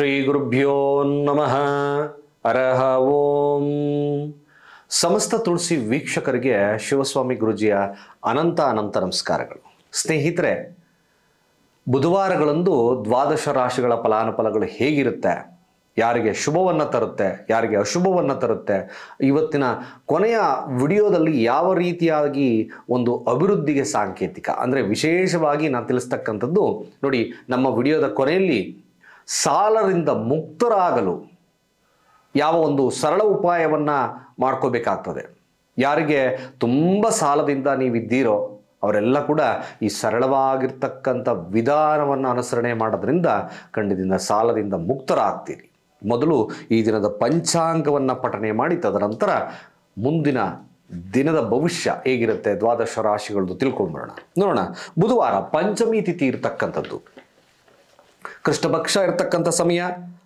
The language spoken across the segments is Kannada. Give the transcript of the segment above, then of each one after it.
ಶ್ರೀ ಗುರುಭ್ಯೋ ನಮಃ ಅರಹ ಓಂ ಸಮಸ್ತ ತುಳಸಿ ವೀಕ್ಷಕರಿಗೆ ಶಿವಸ್ವಾಮಿ ಗುರುಜಿಯ ಅನಂತ ಅನಂತ ನಮಸ್ಕಾರಗಳು ಸ್ನೇಹಿತರೆ ಬುಧವಾರಗಳಂದು ದ್ವಾದಶ ರಾಶಿಗಳ ಫಲಾನುಫಲಗಳು ಹೇಗಿರುತ್ತೆ ಯಾರಿಗೆ ಶುಭವನ್ನು ತರುತ್ತೆ ಯಾರಿಗೆ ಅಶುಭವನ್ನು ತರುತ್ತೆ ಇವತ್ತಿನ ಕೊನೆಯ ವಿಡಿಯೋದಲ್ಲಿ ಯಾವ ರೀತಿಯಾಗಿ ಒಂದು ಅಭಿವೃದ್ಧಿಗೆ ಸಾಂಕೇತಿಕ ಅಂದರೆ ವಿಶೇಷವಾಗಿ ನಾನು ತಿಳಿಸ್ತಕ್ಕಂಥದ್ದು ನೋಡಿ ನಮ್ಮ ವಿಡಿಯೋದ ಕೊನೆಯಲ್ಲಿ ಸಾಲರಿಂದ ಮುಕ್ತರಾಗಲು ಯಾವ ಒಂದು ಸರಳ ಉಪಾಯವನ್ನು ಮಾಡ್ಕೋಬೇಕಾಗ್ತದೆ ಯಾರಿಗೆ ತುಂಬ ಸಾಲದಿಂದ ನೀವಿದ್ದೀರೋ ಅವರೆಲ್ಲ ಕೂಡ ಈ ಸರಳವಾಗಿರ್ತಕ್ಕಂಥ ವಿಧಾನವನ್ನು ಅನುಸರಣೆ ಮಾಡೋದ್ರಿಂದ ಖಂಡಿತ ಸಾಲದಿಂದ ಮುಕ್ತರಾಗ್ತೀರಿ ಮೊದಲು ಈ ದಿನದ ಪಂಚಾಂಗವನ್ನು ಪಠನೆ ಮಾಡಿ ತದನಂತರ ಮುಂದಿನ ದಿನದ ಭವಿಷ್ಯ ಹೇಗಿರುತ್ತೆ ದ್ವಾದಶ ರಾಶಿಗಳದ್ದು ತಿಳ್ಕೊಂಡ್ಬಿಡೋಣ ನೋಡೋಣ ಬುಧವಾರ ಪಂಚಮಿ ತಿಥಿ ಇರತಕ್ಕಂಥದ್ದು ಕೃಷ್ಣಭಕ್ಷ ಇರ್ತಕ್ಕಂಥ ಸಮಯ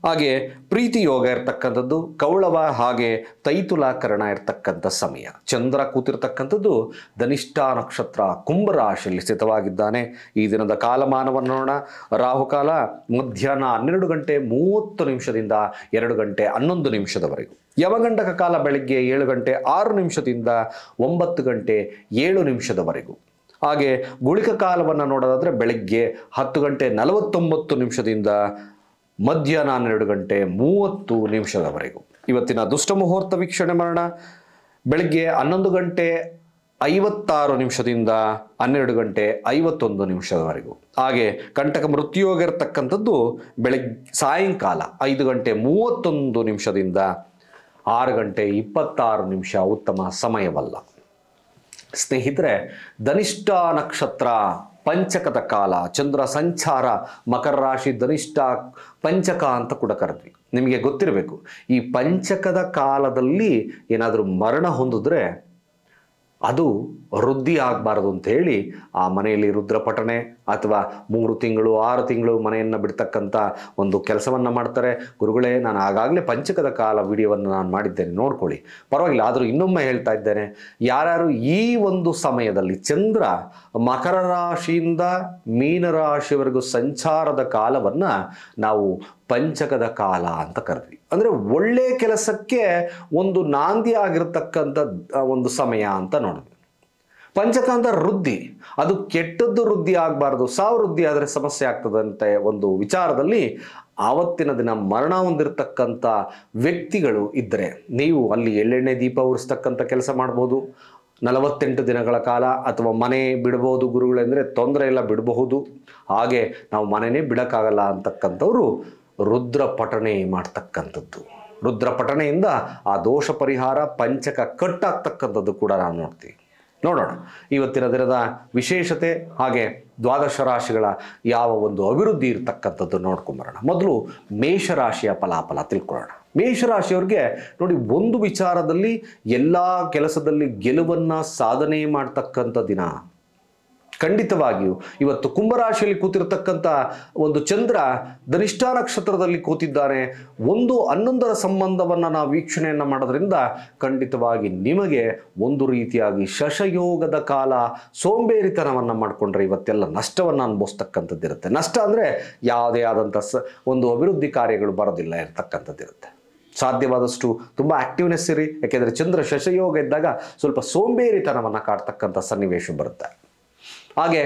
ಹಾಗೆ ಪ್ರೀತಿ ಯೋಗ ಇರ್ತಕ್ಕಂಥದ್ದು ಕೌಳವ ಹಾಗೆ ತೈತುಲಾಕರಣ ಇರ್ತಕ್ಕಂಥ ಸಮಯ ಚಂದ್ರ ಕೂತಿರ್ತಕ್ಕಂಥದ್ದು ಧನಿಷ್ಠ ನಕ್ಷತ್ರ ಕುಂಭರಾಶಿಯಲ್ಲಿ ಸ್ಥಿತವಾಗಿದ್ದಾನೆ ಈ ದಿನದ ಕಾಲಮಾನವನ್ನು ನೋಡೋಣ ರಾಹುಕಾಲ ಮಧ್ಯಾಹ್ನ ಹನ್ನೆರಡು ಗಂಟೆ ಮೂವತ್ತು ನಿಮಿಷದಿಂದ ಎರಡು ಗಂಟೆ ಹನ್ನೊಂದು ನಿಮಿಷದವರೆಗೂ ಯವಗಂಡಕ ಕಾಲ ಬೆಳಗ್ಗೆ ಏಳು ಗಂಟೆ ಆರು ನಿಮಿಷದಿಂದ ಒಂಬತ್ತು ಗಂಟೆ ಏಳು ನಿಮಿಷದವರೆಗೂ ಹಾಗೆ ಗುಳಿಕ ಕಾಲವನ್ನು ನೋಡೋದಾದರೆ ಬೆಳಗ್ಗೆ ಹತ್ತು ಗಂಟೆ ನಲವತ್ತೊಂಬತ್ತು ನಿಮಿಷದಿಂದ ಮಧ್ಯಾಹ್ನ ಹನ್ನೆರಡು ಗಂಟೆ ಮೂವತ್ತು ನಿಮಿಷದವರೆಗೂ ಇವತ್ತಿನ ದುಷ್ಟ ಮುಹೂರ್ತ ವೀಕ್ಷಣೆ ಮರಣ ಬೆಳಗ್ಗೆ ಹನ್ನೊಂದು ಗಂಟೆ ಐವತ್ತಾರು ನಿಮಿಷದಿಂದ ಹನ್ನೆರಡು ಗಂಟೆ ಐವತ್ತೊಂದು ನಿಮಿಷದವರೆಗೂ ಹಾಗೆ ಕಂಟಕ ಮೃತ್ಯುಯೋಗ ಇರತಕ್ಕಂಥದ್ದು ಬೆಳಗ್ಗೆ ಸಾಯಂಕಾಲ ಐದು ಗಂಟೆ ಮೂವತ್ತೊಂದು ನಿಮಿಷದಿಂದ ಆರು ಗಂಟೆ ಇಪ್ಪತ್ತಾರು ನಿಮಿಷ ಉತ್ತಮ ಸಮಯವಲ್ಲ ಸ್ನೇಹಿತರೆ ಧನಿಷ್ಠ ನಕ್ಷತ್ರ ಪಂಚಕದ ಕಾಲ ಚಂದ್ರ ಸಂಚಾರ ಮಕರ ರಾಶಿ ಧನಿಷ್ಠ ಪಂಚಕ ಅಂತ ಕೂಡ ಕರೆದ್ವಿ ನಿಮಗೆ ಗೊತ್ತಿರಬೇಕು ಈ ಪಂಚಕದ ಕಾಲದಲ್ಲಿ ಏನಾದರೂ ಮರಣ ಹೊಂದಿದ್ರೆ ಅದು ವೃದ್ಧಿ ಆಗಬಾರ್ದು ಅಂತ ಹೇಳಿ ಆ ಮನೆಯಲ್ಲಿ ರುದ್ರಪಠಣೆ ಅಥವಾ ಮೂರು ತಿಂಗಳು ಆರು ತಿಂಗಳು ಮನೆಯನ್ನು ಬಿಡ್ತಕ್ಕಂಥ ಒಂದು ಕೆಲಸವನ್ನು ಮಾಡ್ತಾರೆ ಗುರುಗಳೇ ನಾನು ಆಗಾಗಲೇ ಪಂಚಕದ ಕಾಲ ವಿಡಿಯೋವನ್ನು ನಾನು ಮಾಡಿದ್ದೇನೆ ನೋಡ್ಕೊಳ್ಳಿ ಪರವಾಗಿಲ್ಲ ಆದರೂ ಇನ್ನೊಮ್ಮೆ ಹೇಳ್ತಾ ಇದ್ದೇನೆ ಯಾರ್ಯಾರು ಈ ಒಂದು ಸಮಯದಲ್ಲಿ ಚಂದ್ರ ಮಕರ ರಾಶಿಯಿಂದ ಮೀನರಾಶಿವರೆಗೂ ಸಂಚಾರದ ಕಾಲವನ್ನು ನಾವು ಪಂಚಕದ ಕಾಲ ಅಂತ ಕರೆದ್ವಿ ಅಂದರೆ ಒಳ್ಳೆಯ ಕೆಲಸಕ್ಕೆ ಒಂದು ನಾಂದಿ ಆಗಿರತಕ್ಕಂಥ ಒಂದು ಸಮಯ ಅಂತ ನೋಡಿದ್ವಿ ಪಂಚಕಾಂತ ವೃದ್ಧಿ ಅದು ಕೆಟ್ಟದ್ದು ವೃದ್ಧಿ ಆಗಬಾರ್ದು ಸಾವು ವೃದ್ಧಿ ಆದರೆ ಸಮಸ್ಯೆ ಆಗ್ತದಂತೆ ಒಂದು ವಿಚಾರದಲ್ಲಿ ಆವತ್ತಿನ ದಿನ ಮರಣ ಹೊಂದಿರತಕ್ಕಂಥ ವ್ಯಕ್ತಿಗಳು ಇದ್ದರೆ ನೀವು ಅಲ್ಲಿ ಎಳ್ಳೆಣ್ಣೆ ದೀಪ ಉರಿಸ್ತಕ್ಕಂಥ ಕೆಲಸ ಮಾಡ್ಬೋದು ನಲವತ್ತೆಂಟು ದಿನಗಳ ಕಾಲ ಅಥವಾ ಮನೆ ಬಿಡಬಹುದು ಗುರುಗಳೆಂದರೆ ತೊಂದರೆ ಎಲ್ಲ ಬಿಡಬಹುದು ಹಾಗೆ ನಾವು ಮನೆಯೇ ಬಿಡೋಕ್ಕಾಗಲ್ಲ ಅಂತಕ್ಕಂಥವ್ರು ರುದ್ರ ಪಠಣೆ ಮಾಡ್ತಕ್ಕಂಥದ್ದು ರುದ್ರ ಪಠಣೆಯಿಂದ ಆ ದೋಷ ಪರಿಹಾರ ಪಂಚಕ ಕಟ್ಟಾಗ್ತಕ್ಕಂಥದ್ದು ಕೂಡ ನಾವು ನೋಡ್ತೀವಿ ನೋಡೋಣ ಇವತ್ತಿನ ದಿನದ ವಿಶೇಷತೆ ಹಾಗೆ ದ್ವಾದಶ ರಾಶಿಗಳ ಯಾವ ಒಂದು ಅಭಿವೃದ್ಧಿ ಇರತಕ್ಕಂಥದ್ದು ನೋಡ್ಕೊಂಬರೋಣ ಮೊದಲು ಮೇಷರಾಶಿಯ ಫಲಾಫಲ ತಿಳ್ಕೊಳ್ಳೋಣ ಮೇಷರಾಶಿಯವ್ರಿಗೆ ನೋಡಿ ಒಂದು ವಿಚಾರದಲ್ಲಿ ಎಲ್ಲ ಕೆಲಸದಲ್ಲಿ ಗೆಲುವನ್ನು ಸಾಧನೆ ಮಾಡ್ತಕ್ಕಂಥ ದಿನ ಖಂಡಿತವಾಗಿಯೂ ಇವತ್ತು ಕುಂಭರಾಶಿಯಲ್ಲಿ ಕೂತಿರ್ತಕ್ಕಂಥ ಒಂದು ಚಂದ್ರ ಧನಿಷ್ಠಾ ನಕ್ಷತ್ರದಲ್ಲಿ ಕೂತಿದ್ದಾನೆ ಒಂದು ಹನ್ನೊಂದರ ಸಂಬಂಧವನ್ನು ನಾವು ವೀಕ್ಷಣೆಯನ್ನು ಮಾಡೋದ್ರಿಂದ ಖಂಡಿತವಾಗಿ ನಿಮಗೆ ಒಂದು ರೀತಿಯಾಗಿ ಶಶಯೋಗದ ಕಾಲ ಸೋಂಬೇರಿತನವನ್ನು ಮಾಡಿಕೊಂಡ್ರೆ ಇವತ್ತೆಲ್ಲ ನಷ್ಟವನ್ನು ಅನುಭವಿಸ್ತಕ್ಕಂಥದ್ದಿರುತ್ತೆ ನಷ್ಟ ಅಂದರೆ ಯಾವುದೇ ಆದಂಥ ಸ ಒಂದು ಅಭಿವೃದ್ಧಿ ಕಾರ್ಯಗಳು ಬರೋದಿಲ್ಲ ಇರತಕ್ಕಂಥದ್ದಿರುತ್ತೆ ಸಾಧ್ಯವಾದಷ್ಟು ತುಂಬ ಆಕ್ಟಿವ್ನೆಸ್ ಇರಿ ಯಾಕೆಂದರೆ ಚಂದ್ರ ಶಶಯೋಗ ಇದ್ದಾಗ ಸ್ವಲ್ಪ ಸೋಂಬೇರಿತನವನ್ನು ಕಾಡ್ತಕ್ಕಂಥ ಸನ್ನಿವೇಶ ಬರುತ್ತೆ ಹಾಗೆ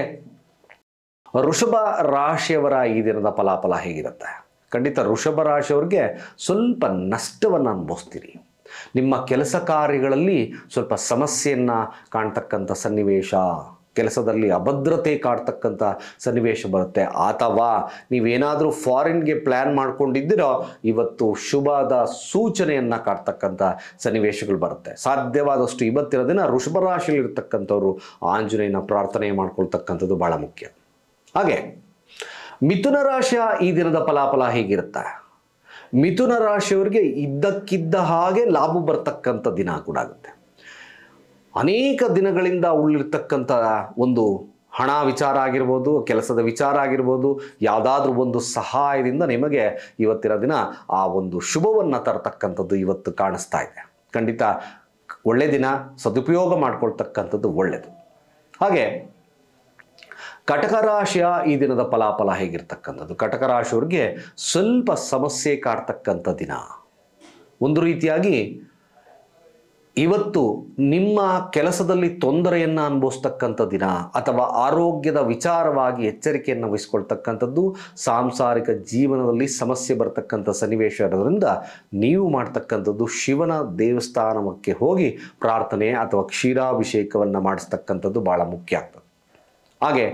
ಋಷಭ ರಾಶಿಯವರ ಈ ದಿನದ ಫಲಾಫಲ ಹೇಗಿರುತ್ತೆ ಖಂಡಿತ ಋಷಭ ರಾಶಿಯವ್ರಿಗೆ ಸ್ವಲ್ಪ ನಷ್ಟವನ್ನು ಅನುಭವಿಸ್ತೀರಿ ನಿಮ್ಮ ಕೆಲಸ ಕಾರ್ಯಗಳಲ್ಲಿ ಸ್ವಲ್ಪ ಸಮಸ್ಯೆಯನ್ನು ಕಾಣ್ತಕ್ಕಂಥ ಸನ್ನಿವೇಶ ಕೆಲಸದಲ್ಲಿ ಅಭದ್ರತೆ ಕಾಡ್ತಕ್ಕಂಥ ಸನ್ನಿವೇಶ ಬರುತ್ತೆ ಅಥವಾ ನೀವೇನಾದರೂ ಫಾರಿನ್ಗೆ ಪ್ಲ್ಯಾನ್ ಮಾಡ್ಕೊಂಡಿದ್ದೀರೋ ಇವತ್ತು ಶುಭದ ಸೂಚನೆಯನ್ನು ಕಾಡ್ತಕ್ಕಂಥ ಸನ್ನಿವೇಶಗಳು ಬರುತ್ತೆ ಸಾಧ್ಯವಾದಷ್ಟು ಇವತ್ತಿನ ದಿನ ಇರ್ತಕ್ಕಂಥವ್ರು ಆಂಜನೇಯನ ಪ್ರಾರ್ಥನೆ ಮಾಡ್ಕೊಳ್ತಕ್ಕಂಥದ್ದು ಭಾಳ ಮುಖ್ಯ ಹಾಗೆ ಮಿಥುನ ರಾಶಿಯ ಈ ದಿನದ ಫಲಾಫಲ ಹೇಗಿರುತ್ತೆ ಮಿಥುನ ರಾಶಿಯವರಿಗೆ ಇದ್ದಕ್ಕಿದ್ದ ಹಾಗೆ ಲಾಭ ಬರ್ತಕ್ಕಂಥ ದಿನ ಕೂಡ ಆಗುತ್ತೆ ಅನೇಕ ದಿನಗಳಿಂದ ಉಳಿರ್ತಕ್ಕಂಥ ಒಂದು ಹಣ ವಿಚಾರ ಆಗಿರ್ಬೋದು ಕೆಲಸದ ವಿಚಾರ ಆಗಿರ್ಬೋದು ಯಾವುದಾದ್ರೂ ಒಂದು ಸಹಾಯದಿಂದ ನಿಮಗೆ ಇವತ್ತಿನ ದಿನ ಆ ಒಂದು ಶುಭವನ್ನು ತರತಕ್ಕಂಥದ್ದು ಇವತ್ತು ಕಾಣಿಸ್ತಾ ಇದೆ ಖಂಡಿತ ಒಳ್ಳೆ ದಿನ ಸದುಪಯೋಗ ಮಾಡ್ಕೊಳ್ತಕ್ಕಂಥದ್ದು ಒಳ್ಳೆಯದು ಹಾಗೆ ಕಟಕ ರಾಶಿಯ ಈ ದಿನದ ಫಲಾಫಲ ಹೇಗಿರ್ತಕ್ಕಂಥದ್ದು ಕಟಕ ರಾಶಿಯವ್ರಿಗೆ ಸ್ವಲ್ಪ ಸಮಸ್ಯೆ ಕಾಡ್ತಕ್ಕಂಥ ದಿನ ಒಂದು ರೀತಿಯಾಗಿ ಇವತ್ತು ನಿಮ್ಮ ಕೆಲಸದಲ್ಲಿ ತೊಂದರೆಯನ್ನು ಅನುಭವಿಸ್ತಕ್ಕಂಥ ದಿನ ಅಥವಾ ಆರೋಗ್ಯದ ವಿಚಾರವಾಗಿ ಎಚ್ಚರಿಕೆಯನ್ನು ವಹಿಸ್ಕೊಳ್ತಕ್ಕಂಥದ್ದು ಸಾಂಸಾರಿಕ ಜೀವನದಲ್ಲಿ ಸಮಸ್ಯೆ ಬರತಕ್ಕಂಥ ಸನ್ನಿವೇಶ ಇರೋದರಿಂದ ನೀವು ಮಾಡ್ತಕ್ಕಂಥದ್ದು ಶಿವನ ದೇವಸ್ಥಾನಕ್ಕೆ ಹೋಗಿ ಪ್ರಾರ್ಥನೆ ಅಥವಾ ಕ್ಷೀರಾಭಿಷೇಕವನ್ನು ಮಾಡಿಸ್ತಕ್ಕಂಥದ್ದು ಭಾಳ ಮುಖ್ಯ ಆಗ್ತದೆ ಹಾಗೆ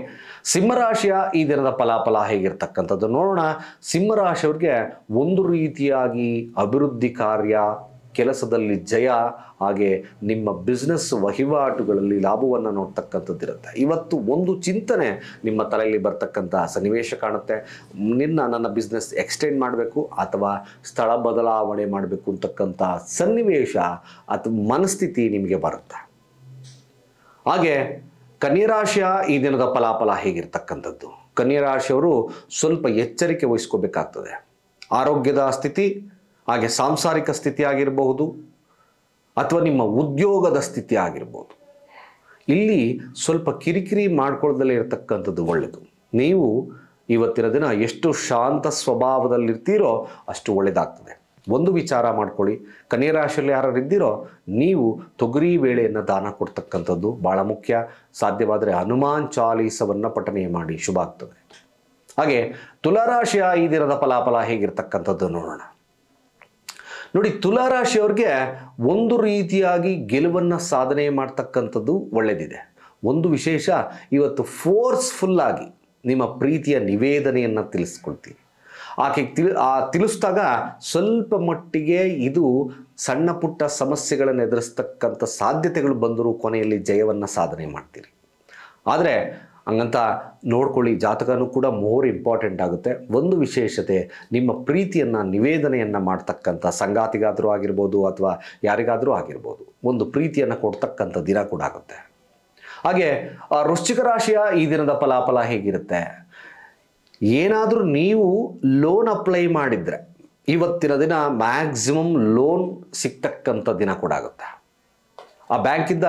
ಸಿಂಹರಾಶಿಯ ಈ ದಿನದ ಫಲಾಫಲ ಹೇಗಿರ್ತಕ್ಕಂಥದ್ದು ನೋಡೋಣ ಸಿಂಹರಾಶಿಯವ್ರಿಗೆ ಒಂದು ರೀತಿಯಾಗಿ ಅಭಿವೃದ್ಧಿ ಕಾರ್ಯ ಕೆಲಸದಲ್ಲಿ ಜಯ ಹಾಗೆ ನಿಮ್ಮ ಬಿಸ್ನೆಸ್ ವಹಿವಾಟುಗಳಲ್ಲಿ ಲಾಭವನ್ನು ನೋಡ್ತಕ್ಕಂಥದ್ದಿರುತ್ತೆ ಇವತ್ತು ಒಂದು ಚಿಂತನೆ ನಿಮ್ಮ ತಲೆಯಲ್ಲಿ ಬರ್ತಕ್ಕಂಥ ಸನ್ನಿವೇಶ ಕಾಣುತ್ತೆ ನಿನ್ನ ನನ್ನ ಬಿಸ್ನೆಸ್ ಎಕ್ಸ್ಟೆಂಡ್ ಮಾಡಬೇಕು ಅಥವಾ ಸ್ಥಳ ಬದಲಾವಣೆ ಮಾಡಬೇಕು ಅಂತಕ್ಕಂಥ ಸನ್ನಿವೇಶ ಅಥವಾ ಮನಸ್ಥಿತಿ ನಿಮಗೆ ಬರುತ್ತೆ ಹಾಗೆ ಕನ್ಯರಾಶಿಯ ಈ ದಿನದ ಫಲಾಫಲ ಹೇಗಿರ್ತಕ್ಕಂಥದ್ದು ಕನ್ಯರಾಶಿಯವರು ಸ್ವಲ್ಪ ಎಚ್ಚರಿಕೆ ವಹಿಸ್ಕೋಬೇಕಾಗ್ತದೆ ಆರೋಗ್ಯದ ಸ್ಥಿತಿ ಹಾಗೆ ಸಾಂಸಾರಿಕ ಸ್ಥಿತಿ ಆಗಿರಬಹುದು ಅಥವಾ ನಿಮ್ಮ ಉದ್ಯೋಗದ ಸ್ಥಿತಿ ಆಗಿರ್ಬೋದು ಇಲ್ಲಿ ಸ್ವಲ್ಪ ಕಿರಿಕಿರಿ ಮಾಡ್ಕೊಳ್ಳದಲ್ಲೇ ಇರತಕ್ಕಂಥದ್ದು ಒಳ್ಳೆಯದು ನೀವು ಇವತ್ತಿನ ದಿನ ಎಷ್ಟು ಶಾಂತ ಸ್ವಭಾವದಲ್ಲಿರ್ತೀರೋ ಅಷ್ಟು ಒಳ್ಳೆಯದಾಗ್ತದೆ ಒಂದು ವಿಚಾರ ಮಾಡ್ಕೊಳ್ಳಿ ಕನ್ಯಾ ರಾಶಿಯಲ್ಲಿ ಇದ್ದೀರೋ ನೀವು ತೊಗರಿ ವೇಳೆಯನ್ನು ದಾನ ಕೊಡ್ತಕ್ಕಂಥದ್ದು ಭಾಳ ಮುಖ್ಯ ಸಾಧ್ಯವಾದರೆ ಹನುಮಾನ್ ಚಾಲೀಸವನ್ನು ಪಠನೆ ಮಾಡಿ ಶುಭ ಆಗ್ತದೆ ಹಾಗೆ ತುಲಾರಾಶಿಯ ಈ ದಿನದ ಫಲಾಫಲ ಹೇಗಿರ್ತಕ್ಕಂಥದ್ದು ನೋಡೋಣ ನೋಡಿ ತುಲಾರಾಶಿಯವ್ರಿಗೆ ಒಂದು ರೀತಿಯಾಗಿ ಗೆಲುವನ್ನು ಸಾಧನೆ ಮಾಡ್ತಕ್ಕಂಥದ್ದು ಒಳ್ಳೆಯದಿದೆ ಒಂದು ವಿಶೇಷ ಇವತ್ತು ಫೋರ್ಸ್ಫುಲ್ಲಾಗಿ ನಿಮ್ಮ ಪ್ರೀತಿಯ ನಿವೇದನೆಯನ್ನು ತಿಳಿಸ್ಕೊಳ್ತೀರಿ ಆಕೆಗೆ ತಿಳಿ ಆ ತಿಳಿಸಿದಾಗ ಸ್ವಲ್ಪ ಮಟ್ಟಿಗೆ ಇದು ಸಣ್ಣ ಪುಟ್ಟ ಸಮಸ್ಯೆಗಳನ್ನು ಎದುರಿಸ್ತಕ್ಕಂಥ ಸಾಧ್ಯತೆಗಳು ಬಂದರೂ ಕೊನೆಯಲ್ಲಿ ಜಯವನ್ನು ಸಾಧನೆ ಮಾಡ್ತೀರಿ ಆದರೆ ಹಂಗಂತ ನೋಡ್ಕೊಳ್ಳಿ ಜಾತಕನೂ ಕೂಡ ಮೋರ್ ಇಂಪಾರ್ಟೆಂಟ್ ಆಗುತ್ತೆ ಒಂದು ವಿಶೇಷತೆ ನಿಮ್ಮ ಪ್ರೀತಿಯನ್ನು ನಿವೇದನೆಯನ್ನು ಮಾಡ್ತಕ್ಕಂಥ ಸಂಗಾತಿಗಾದರೂ ಆಗಿರ್ಬೋದು ಅಥವಾ ಯಾರಿಗಾದರೂ ಆಗಿರ್ಬೋದು ಒಂದು ಪ್ರೀತಿಯನ್ನು ಕೊಡ್ತಕ್ಕಂಥ ದಿನ ಕೂಡ ಆಗುತ್ತೆ ಹಾಗೆ ವೃಶ್ಚಿಕ ರಾಶಿಯ ಈ ದಿನದ ಫಲಾಫಲ ಹೇಗಿರುತ್ತೆ ಏನಾದರೂ ನೀವು ಲೋನ್ ಅಪ್ಲೈ ಮಾಡಿದರೆ ಇವತ್ತಿನ ದಿನ ಮ್ಯಾಕ್ಸಿಮಮ್ ಲೋನ್ ಸಿಗ್ತಕ್ಕಂಥ ದಿನ ಕೂಡ ಆಗುತ್ತೆ ಆ ಬ್ಯಾಂಕಿಂದ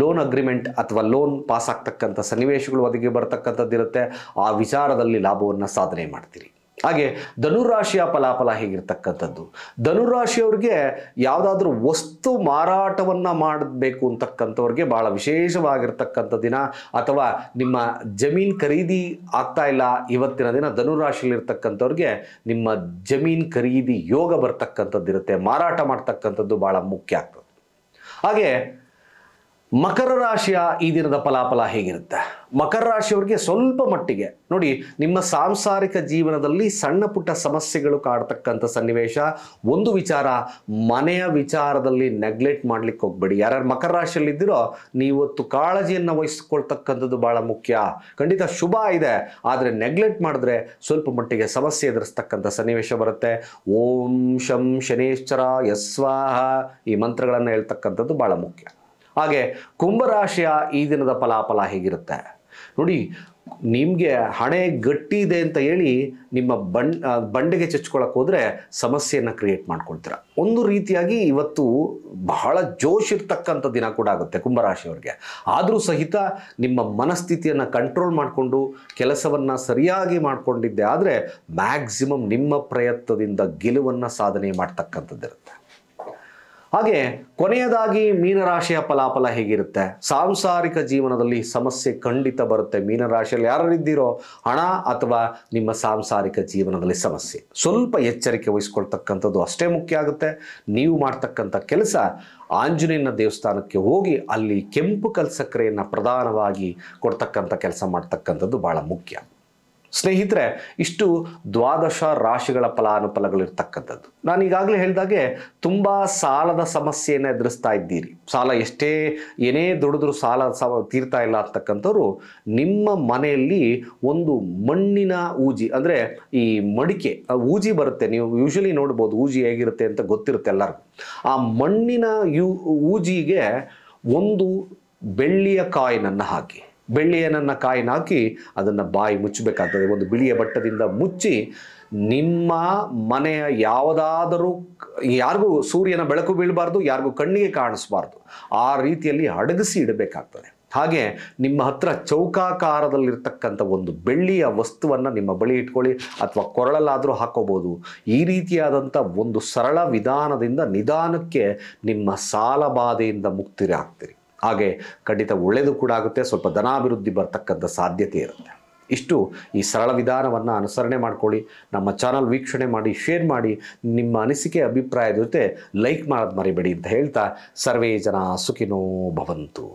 ಲೋನ್ ಅಗ್ರಿಮೆಂಟ್ ಅಥವಾ ಲೋನ್ ಪಾಸ್ ಆಗ್ತಕ್ಕಂಥ ಸನ್ನಿವೇಶಗಳು ಒದಗಿ ಬರ್ತಕ್ಕಂಥದ್ದಿರುತ್ತೆ ಆ ವಿಚಾರದಲ್ಲಿ ಲಾಭವನ್ನು ಸಾಧನೆ ಮಾಡ್ತೀರಿ ಹಾಗೆ ಧನುರಾಶಿಯ ಫಲಾಫಲ ಹೇಗಿರ್ತಕ್ಕಂಥದ್ದು ಧನುರಾಶಿಯವ್ರಿಗೆ ಯಾವುದಾದ್ರೂ ವಸ್ತು ಮಾರಾಟವನ್ನು ಮಾಡಬೇಕು ಅಂತಕ್ಕಂಥವ್ರಿಗೆ ಭಾಳ ವಿಶೇಷವಾಗಿರ್ತಕ್ಕಂಥ ದಿನ ಅಥವಾ ನಿಮ್ಮ ಜಮೀನು ಖರೀದಿ ಆಗ್ತಾ ಇಲ್ಲ ಇವತ್ತಿನ ದಿನ ಧನುರಾಶಿಯಲ್ಲಿರ್ತಕ್ಕಂಥವ್ರಿಗೆ ನಿಮ್ಮ ಜಮೀನು ಖರೀದಿ ಯೋಗ ಬರ್ತಕ್ಕಂಥದ್ದಿರುತ್ತೆ ಮಾರಾಟ ಮಾಡ್ತಕ್ಕಂಥದ್ದು ಭಾಳ ಮುಖ್ಯ ಆಗ್ತದೆ ಹಾಗೆ ಮಕರ ರಾಶಿಯ ಈ ದಿನದ ಫಲಾಫಲ ಹೇಗಿರುತ್ತೆ ಮಕರ ರಾಶಿಯವರಿಗೆ ಸ್ವಲ್ಪ ಮಟ್ಟಿಗೆ ನೋಡಿ ನಿಮ್ಮ ಸಾಂಸಾರಿಕ ಜೀವನದಲ್ಲಿ ಸಣ್ಣ ಪುಟ್ಟ ಸಮಸ್ಯೆಗಳು ಕಾಡ್ತಕ್ಕಂಥ ಸನ್ನಿವೇಶ ಒಂದು ವಿಚಾರ ಮನೆಯ ವಿಚಾರದಲ್ಲಿ ನೆಗ್ಲೆಕ್ಟ್ ಮಾಡ್ಲಿಕ್ಕೆ ಹೋಗ್ಬೇಡಿ ಯಾರ್ಯಾರು ಮಕರ ರಾಶಿಯಲ್ಲಿ ಇದ್ದೀರೋ ನೀವತ್ತು ಕಾಳಜಿಯನ್ನು ವಹಿಸ್ಕೊಳ್ತಕ್ಕಂಥದ್ದು ಭಾಳ ಮುಖ್ಯ ಖಂಡಿತ ಶುಭ ಇದೆ ಆದರೆ ನೆಗ್ಲೆಕ್ಟ್ ಮಾಡಿದ್ರೆ ಸ್ವಲ್ಪ ಮಟ್ಟಿಗೆ ಸಮಸ್ಯೆ ಎದುರಿಸ್ತಕ್ಕಂಥ ಸನ್ನಿವೇಶ ಬರುತ್ತೆ ಓಂ ಶಂ ಶನೇಶ್ವರ ಯಸ್ವಾಹ ಈ ಮಂತ್ರಗಳನ್ನು ಹೇಳ್ತಕ್ಕಂಥದ್ದು ಭಾಳ ಮುಖ್ಯ ಹಾಗೆ ಕುಂಭರಾಶಿಯ ಈ ದಿನದ ಫಲಾಫಲ ಹೇಗಿರುತ್ತೆ ನೋಡಿ ನಿಮಗೆ ಹಣೆ ಗಟ್ಟಿ ಇದೆ ಅಂತ ಹೇಳಿ ನಿಮ್ಮ ಬಂಡ್ ಬಂಡೆಗೆ ಚಚ್ಕೊಳಕ್ಕೆ ಹೋದರೆ ಸಮಸ್ಯೆಯನ್ನು ಕ್ರಿಯೇಟ್ ಮಾಡ್ಕೊಳ್ತೀರ ಒಂದು ರೀತಿಯಾಗಿ ಇವತ್ತು ಬಹಳ ಜೋಶ್ ಇರ್ತಕ್ಕಂಥ ದಿನ ಕೂಡ ಆಗುತ್ತೆ ಕುಂಭರಾಶಿಯವರಿಗೆ ಆದರೂ ಸಹಿತ ನಿಮ್ಮ ಮನಸ್ಥಿತಿಯನ್ನು ಕಂಟ್ರೋಲ್ ಮಾಡಿಕೊಂಡು ಕೆಲಸವನ್ನು ಸರಿಯಾಗಿ ಮಾಡಿಕೊಂಡಿದ್ದೆ ಆದರೆ ಮ್ಯಾಕ್ಸಿಮಮ್ ನಿಮ್ಮ ಪ್ರಯತ್ನದಿಂದ ಗೆಲುವನ್ನು ಸಾಧನೆ ಮಾಡ್ತಕ್ಕಂಥದ್ದಿರುತ್ತೆ ಹಾಗೆ ಕೊನೆಯದಾಗಿ ಮೀನರಾಶಿಯ ಫಲಾಫಲ ಹೇಗಿರುತ್ತೆ ಸಾಂಸಾರಿಕ ಜೀವನದಲ್ಲಿ ಸಮಸ್ಯೆ ಖಂಡಿತ ಬರುತ್ತೆ ಮೀನರಾಶಿಯಲ್ಲಿ ಇದ್ದೀರೋ ಹಣ ಅಥವಾ ನಿಮ್ಮ ಸಾಂಸಾರಿಕ ಜೀವನದಲ್ಲಿ ಸಮಸ್ಯೆ ಸ್ವಲ್ಪ ಎಚ್ಚರಿಕೆ ವಹಿಸ್ಕೊಳ್ತಕ್ಕಂಥದ್ದು ಅಷ್ಟೇ ಮುಖ್ಯ ಆಗುತ್ತೆ ನೀವು ಮಾಡ್ತಕ್ಕಂಥ ಕೆಲಸ ಆಂಜನೇಯನ ದೇವಸ್ಥಾನಕ್ಕೆ ಹೋಗಿ ಅಲ್ಲಿ ಕೆಂಪು ಕಲ್ಸಕ್ಕರೆಯನ್ನು ಪ್ರಧಾನವಾಗಿ ಕೊಡ್ತಕ್ಕಂಥ ಕೆಲಸ ಮಾಡ್ತಕ್ಕಂಥದ್ದು ಭಾಳ ಮುಖ್ಯ ಸ್ನೇಹಿತರೆ ಇಷ್ಟು ದ್ವಾದಶ ರಾಶಿಗಳ ಫಲಾನುಫಲಗಳಿರ್ತಕ್ಕಂಥದ್ದು ನಾನು ಈಗಾಗಲೇ ಹೇಳಿದಾಗೆ ತುಂಬ ಸಾಲದ ಸಮಸ್ಯೆಯನ್ನು ಎದುರಿಸ್ತಾ ಇದ್ದೀರಿ ಸಾಲ ಎಷ್ಟೇ ಏನೇ ದುಡಿದ್ರೂ ಸಾಲ ತೀರ್ತಾ ಇಲ್ಲ ಅಂತಕ್ಕಂಥವ್ರು ನಿಮ್ಮ ಮನೆಯಲ್ಲಿ ಒಂದು ಮಣ್ಣಿನ ಊಜಿ ಅಂದರೆ ಈ ಮಡಿಕೆ ಊಜಿ ಬರುತ್ತೆ ನೀವು ಯೂಶಲಿ ನೋಡ್ಬೋದು ಊಜಿ ಹೇಗಿರುತ್ತೆ ಅಂತ ಗೊತ್ತಿರುತ್ತೆ ಎಲ್ಲರಿಗೂ ಆ ಮಣ್ಣಿನ ಯೂ ಊಜಿಗೆ ಒಂದು ಬೆಳ್ಳಿಯ ಕಾಯಿನನ್ನು ಹಾಕಿ ಬೆಳ್ಳಿಯನನ್ನು ಕಾಯಿನ ಹಾಕಿ ಅದನ್ನು ಬಾಯಿ ಮುಚ್ಚಬೇಕಾಗ್ತದೆ ಒಂದು ಬಿಳಿಯ ಬಟ್ಟದಿಂದ ಮುಚ್ಚಿ ನಿಮ್ಮ ಮನೆಯ ಯಾವುದಾದರೂ ಯಾರಿಗೂ ಸೂರ್ಯನ ಬೆಳಕು ಬೀಳಬಾರ್ದು ಯಾರಿಗೂ ಕಣ್ಣಿಗೆ ಕಾಣಿಸ್ಬಾರ್ದು ಆ ರೀತಿಯಲ್ಲಿ ಅಡಗಿಸಿ ಇಡಬೇಕಾಗ್ತದೆ ಹಾಗೆ ನಿಮ್ಮ ಹತ್ರ ಚೌಕಾಕಾರದಲ್ಲಿರ್ತಕ್ಕಂಥ ಒಂದು ಬೆಳ್ಳಿಯ ವಸ್ತುವನ್ನು ನಿಮ್ಮ ಬಳಿ ಇಟ್ಕೊಳ್ಳಿ ಅಥವಾ ಕೊರಳಲ್ಲಾದರೂ ಹಾಕೋಬೋದು ಈ ರೀತಿಯಾದಂಥ ಒಂದು ಸರಳ ವಿಧಾನದಿಂದ ನಿಧಾನಕ್ಕೆ ನಿಮ್ಮ ಸಾಲಬಾಧೆಯಿಂದ ಮುಕ್ತಿರಾಗ್ತೀರಿ ಹಾಗೆ ಖಂಡಿತ ಒಳ್ಳೆಯದು ಕೂಡ ಆಗುತ್ತೆ ಸ್ವಲ್ಪ ಧನಾಭಿವೃದ್ಧಿ ಬರ್ತಕ್ಕಂಥ ಸಾಧ್ಯತೆ ಇರುತ್ತೆ ಇಷ್ಟು ಈ ಸರಳ ವಿಧಾನವನ್ನು ಅನುಸರಣೆ ಮಾಡ್ಕೊಳ್ಳಿ ನಮ್ಮ ಚಾನಲ್ ವೀಕ್ಷಣೆ ಮಾಡಿ ಶೇರ್ ಮಾಡಿ ನಿಮ್ಮ ಅನಿಸಿಕೆ ಅಭಿಪ್ರಾಯದ ಜೊತೆ ಲೈಕ್ ಮಾಡೋದು ಮರಿಬೇಡಿ ಅಂತ ಹೇಳ್ತಾ ಸರ್ವೇ ಜನ ಸುಖಿನೋ ಭವಂತು